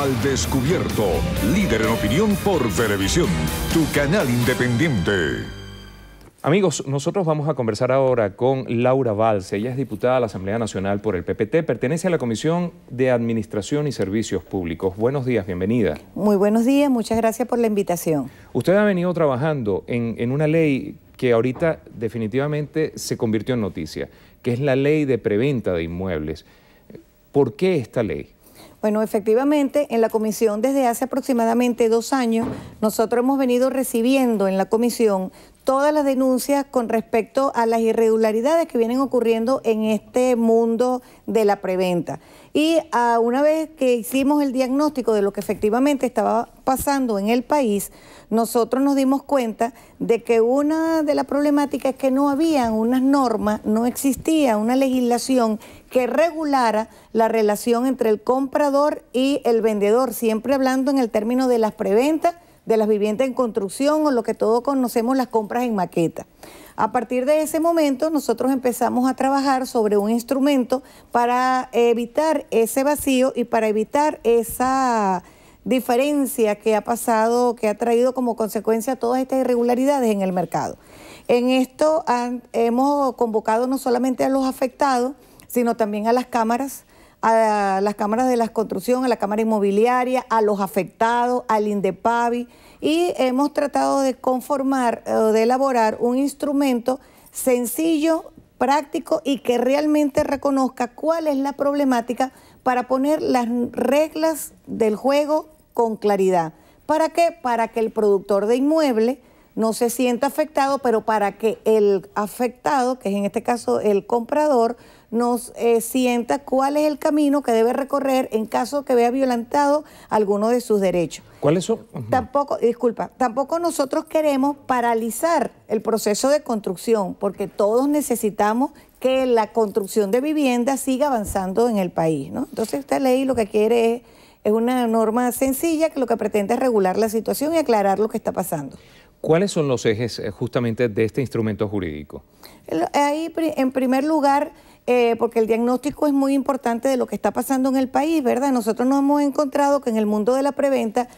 Al Descubierto, líder en opinión por televisión, tu canal independiente. Amigos, nosotros vamos a conversar ahora con Laura Valls. Ella es diputada a la Asamblea Nacional por el PPT, pertenece a la Comisión de Administración y Servicios Públicos. Buenos días, bienvenida. Muy buenos días, muchas gracias por la invitación. Usted ha venido trabajando en, en una ley que ahorita definitivamente se convirtió en noticia, que es la ley de preventa de inmuebles. ¿Por qué esta ley? Bueno, efectivamente, en la comisión desde hace aproximadamente dos años, nosotros hemos venido recibiendo en la comisión todas las denuncias con respecto a las irregularidades que vienen ocurriendo en este mundo de la preventa. Y a ah, una vez que hicimos el diagnóstico de lo que efectivamente estaba pasando en el país, nosotros nos dimos cuenta de que una de las problemáticas es que no había unas normas, no existía una legislación que regulara la relación entre el comprador y el vendedor, siempre hablando en el término de las preventas, de las viviendas en construcción o lo que todos conocemos las compras en maqueta. A partir de ese momento nosotros empezamos a trabajar sobre un instrumento para evitar ese vacío y para evitar esa diferencia que ha pasado, que ha traído como consecuencia todas estas irregularidades en el mercado. En esto hemos convocado no solamente a los afectados, sino también a las cámaras, a las cámaras de la construcción, a la cámara inmobiliaria, a los afectados, al INDEPAVI, y hemos tratado de conformar eh, o de elaborar un instrumento sencillo, práctico y que realmente reconozca cuál es la problemática para poner las reglas del juego con claridad. ¿Para qué? Para que el productor de inmueble no se sienta afectado, pero para que el afectado, que es en este caso el comprador, nos eh, sienta cuál es el camino que debe recorrer en caso que vea violentado alguno de sus derechos. ¿Cuáles son? Tampoco, disculpa, tampoco nosotros queremos paralizar el proceso de construcción, porque todos necesitamos que la construcción de vivienda siga avanzando en el país, ¿no? Entonces esta ley lo que quiere es, es una norma sencilla que lo que pretende es regular la situación y aclarar lo que está pasando. ¿Cuáles son los ejes eh, justamente de este instrumento jurídico? Ahí, en primer lugar, eh, porque el diagnóstico es muy importante de lo que está pasando en el país, ¿verdad? Nosotros nos hemos encontrado que en el mundo de la preventa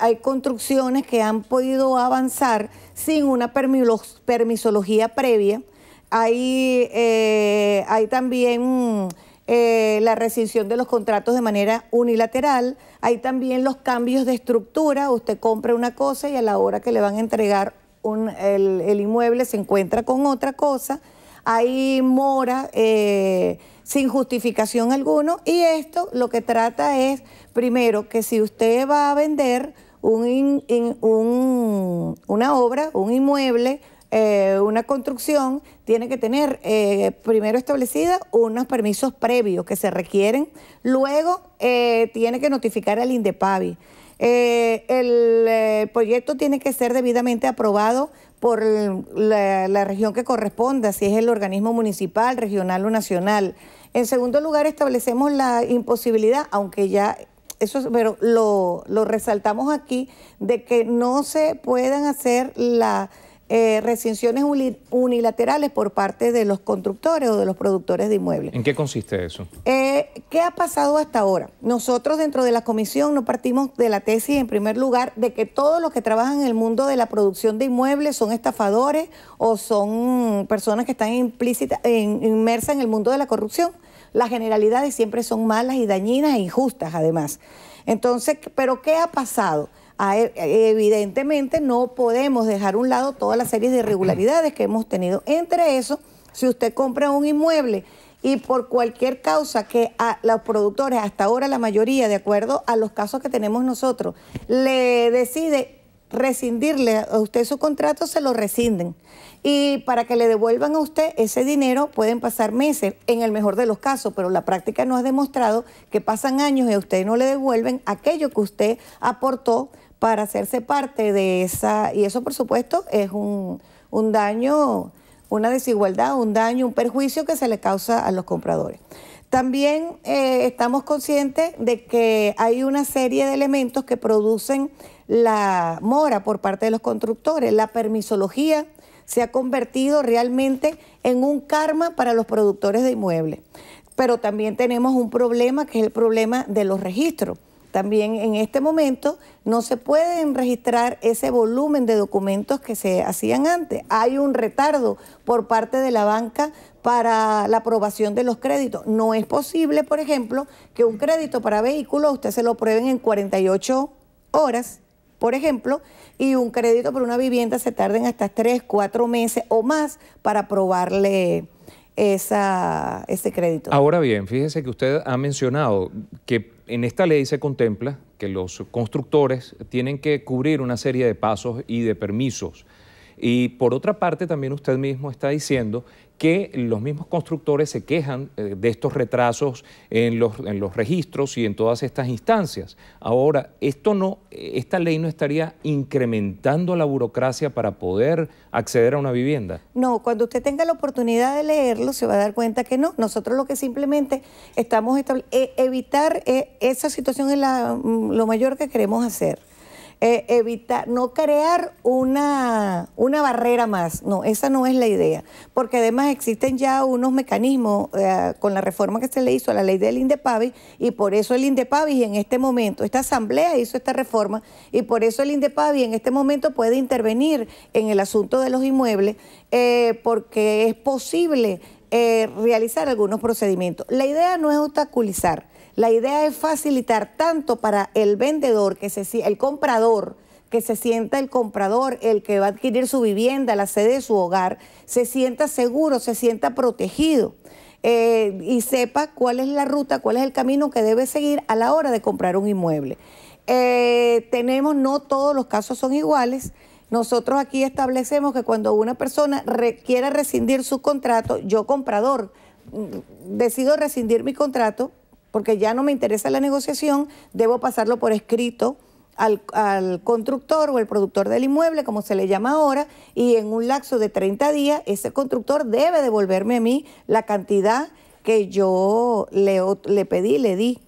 hay construcciones que han podido avanzar sin una permisología previa. Hay, eh, hay también eh, la rescisión de los contratos de manera unilateral. Hay también los cambios de estructura. Usted compra una cosa y a la hora que le van a entregar el inmueble se encuentra con otra cosa hay mora eh, sin justificación alguno y esto lo que trata es, primero, que si usted va a vender un, una obra, un inmueble, eh, una construcción, tiene que tener eh, primero establecida unos permisos previos que se requieren, luego tiene que notificar al INDEPAVI. el proyecto tiene que ser debidamente aprobado por la, la región que corresponda, si es el organismo municipal, regional o nacional. En segundo lugar, establecemos la imposibilidad, aunque ya eso pero lo, lo resaltamos aquí, de que no se puedan hacer la eh, unilaterales por parte de los constructores o de los productores de inmuebles. ¿En qué consiste eso? Eh, ¿Qué ha pasado hasta ahora? Nosotros dentro de la comisión no partimos de la tesis en primer lugar de que todos los que trabajan en el mundo de la producción de inmuebles son estafadores o son personas que están implícitas inmersas en el mundo de la corrupción. Las generalidades siempre son malas y dañinas e injustas además. Entonces, ¿pero qué ha pasado? E, evidentemente no podemos dejar a un lado toda la serie de irregularidades que hemos tenido. Entre eso, si usted compra un inmueble y por cualquier causa que a los productores, hasta ahora la mayoría, de acuerdo a los casos que tenemos nosotros, le decide rescindirle a usted su contrato, se lo rescinden. Y para que le devuelvan a usted ese dinero pueden pasar meses, en el mejor de los casos, pero la práctica nos ha demostrado que pasan años y a usted no le devuelven aquello que usted aportó para hacerse parte de esa, y eso por supuesto es un, daño, una desigualdad, un daño, un perjuicio que se le causa a los compradores. También eh, estamos conscientes de que hay una serie de elementos que producen la mora por parte de los constructores. La permisología se ha convertido realmente en un karma para los productores de inmuebles. Pero también tenemos un problema que es el problema de los registros también en este momento no se pueden registrar ese volumen de documentos que se hacían antes. Hay un retardo por parte de la banca para la aprobación de los créditos. No es posible, por ejemplo, que un crédito para vehículos usted se lo prueben en 48 horas, por ejemplo, y un crédito para una vivienda se tarden hasta 3, 4 meses o más para aprobarle ese crédito. Ahora bien, fíjese que usted ha mencionado que en esta ley se contempla que los constructores tienen que cubrir una serie de pasos y de permisos y por otra parte, también usted mismo está diciendo que los mismos constructores se quejan eh, de estos retrasos en los, en los registros y en todas estas instancias. Ahora, esto no, ¿esta ley no estaría incrementando la burocracia para poder acceder a una vivienda? No, cuando usted tenga la oportunidad de leerlo se va a dar cuenta que no. Nosotros lo que simplemente estamos eh, evitar eh, esa situación es mm, lo mayor que queremos hacer. Eh, evitar, no crear una, una barrera más. No, esa no es la idea. Porque además existen ya unos mecanismos eh, con la reforma que se le hizo a la ley del Indepavi y por eso el Indepavi en este momento, esta asamblea hizo esta reforma y por eso el Indepavi en este momento puede intervenir en el asunto de los inmuebles eh, porque es posible realizar algunos procedimientos. La idea no es obstaculizar, la idea es facilitar tanto para el vendedor, que se, el comprador, que se sienta el comprador, el que va a adquirir su vivienda, la sede de su hogar, se sienta seguro, se sienta protegido eh, y sepa cuál es la ruta, cuál es el camino que debe seguir a la hora de comprar un inmueble. Eh, tenemos, no todos los casos son iguales. Nosotros aquí establecemos que cuando una persona quiera rescindir su contrato, yo comprador mm, decido rescindir mi contrato, porque ya no me interesa la negociación, debo pasarlo por escrito al, constructor o el productor del inmueble, como se le llama ahora, y en un lapso de 30 días ese constructor debe devolverme a mí la cantidad que yo le, le pedí, le di,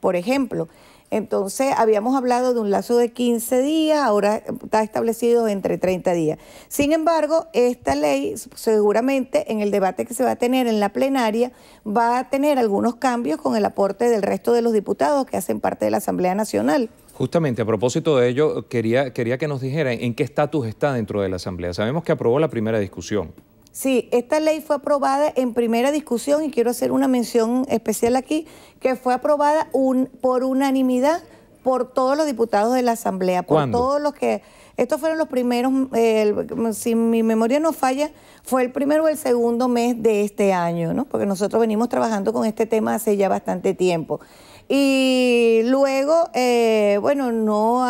por ejemplo. Entonces, habíamos hablado de un lazo de 15 días, ahora está establecido entre 30 días. Sin embargo, esta ley seguramente en el debate que se va a tener en la plenaria va a tener algunos cambios con el aporte del resto de los diputados que hacen parte de la Asamblea Nacional. Justamente, a propósito de ello, quería, quería que nos dijera en qué estatus está dentro de la Asamblea. Sabemos que aprobó la primera discusión. Sí, esta ley fue aprobada en primera discusión y quiero hacer una mención especial aquí, que fue aprobada un, por unanimidad por todos los diputados de la Asamblea, por todos los que... Estos fueron los primeros, si mi memoria no falla, fue el primero o el segundo mes de este año, ¿no? Porque nosotros venimos trabajando con este tema hace ya bastante tiempo. Y luego, eh, bueno, no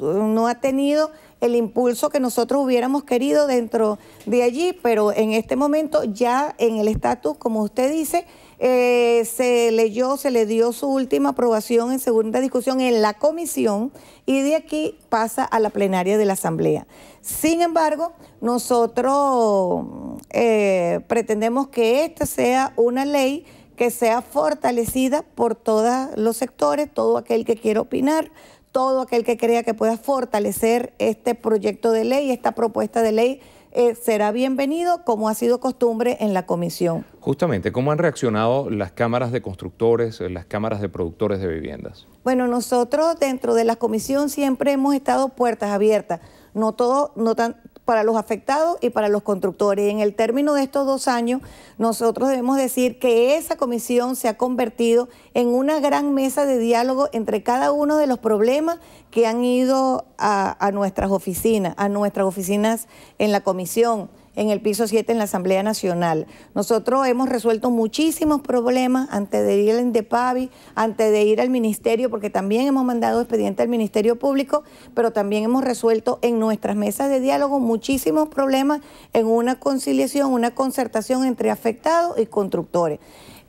no ha tenido el impulso que nosotros hubiéramos querido dentro de allí, pero en este momento ya en el estatus, como usted dice, eh, se leyó, se le dio su última aprobación en segunda discusión en la comisión y de aquí pasa a la plenaria de la Asamblea. Sin embargo, nosotros eh, pretendemos que esta sea una ley que sea fortalecida por todos los sectores, todo aquel que quiera opinar, todo aquel que crea que pueda fortalecer este proyecto de ley, esta propuesta de ley, eh, será bienvenido como ha sido costumbre en la comisión. Justamente, ¿cómo han reaccionado las cámaras de constructores, las cámaras de productores de viviendas? Bueno, nosotros dentro de la comisión siempre hemos estado puertas abiertas. No todo, no tan, para los afectados y para los constructores. Y en el término de estos dos años, nosotros debemos decir que esa comisión se ha convertido en una gran mesa de diálogo entre cada uno de los problemas que han ido a, a nuestras oficinas, a nuestras oficinas en la comisión en el piso 7 en la Asamblea Nacional. Nosotros hemos resuelto muchísimos problemas antes de ir al depavi antes de ir al Ministerio, porque también hemos mandado expediente al Ministerio Público, pero también hemos resuelto en nuestras mesas de diálogo muchísimos problemas en una conciliación, una concertación entre afectados y constructores.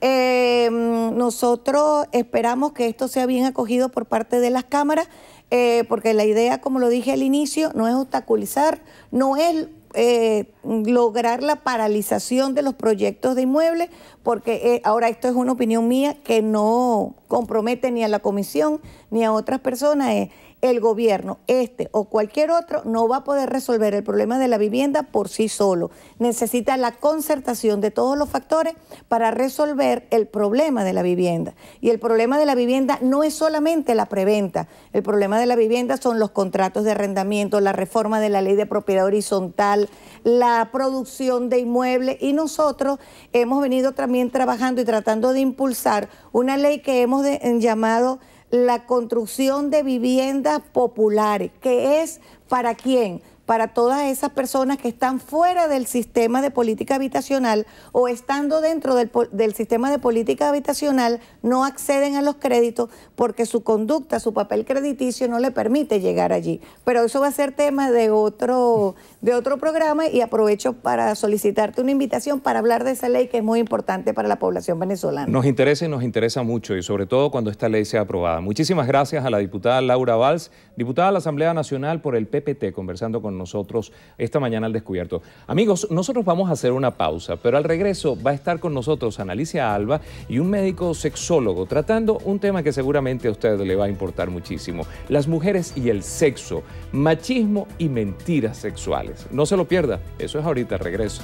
Em, nosotros esperamos que esto sea bien acogido por parte de las cámaras, eh, porque la idea, como lo dije al inicio, no es obstaculizar, no es eh, lograr la paralización de los proyectos de inmuebles, porque eh, ahora esto es una opinión mía que no compromete ni a la comisión ni a otras personas el gobierno, este o cualquier otro, no va a poder resolver el problema de la vivienda por sí solo. Necesita la concertación de todos los factores para resolver el problema de la vivienda. Y el problema de la vivienda no es solamente la preventa, el problema de la vivienda son los contratos de arrendamiento, la reforma de la ley de propiedad horizontal, la producción de inmuebles y nosotros hemos venido también trabajando y tratando de impulsar una ley que hemos llamado la construcción de viviendas populares, que es para quién? para todas esas personas que están fuera del sistema de política habitacional o estando dentro del, sistema de política habitacional no acceden a los créditos porque su conducta, su papel crediticio no le permite llegar allí. Pero eso va a ser tema de otro, de otro programa y aprovecho para solicitarte una invitación para hablar de esa ley que es muy importante para la población venezolana. Nos interesa y nos interesa mucho y sobre todo cuando esta ley sea aprobada. Muchísimas gracias a la diputada Laura Valls, diputada de la Asamblea Nacional por el PPT, conversando con nosotros esta mañana al descubierto. Amigos, nosotros vamos a hacer una pausa, pero al regreso va a estar con nosotros Analicia Alba y un médico sexólogo tratando un tema que seguramente a ustedes le va a importar muchísimo, las mujeres y el sexo, machismo y mentiras sexuales. No se lo pierda, eso es ahorita, regreso.